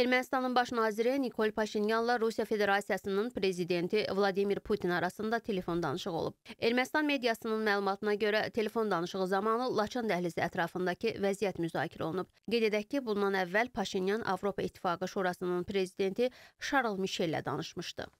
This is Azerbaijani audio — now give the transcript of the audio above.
Ermənistanın baş naziri Nikol Paşinyanla Rusiya Federasiyasının prezidenti Vladimir Putin arasında telefon danışığı olub. Ermənistan mediasının məlumatına görə telefon danışığı zamanı Laçın dəhlizi ətrafındakı vəziyyət müzakirə olunub. Qeyd edək ki, bundan əvvəl Paşinyan Avropa İttifaqı Şurasının prezidenti Şarl Mişellə danışmışdı.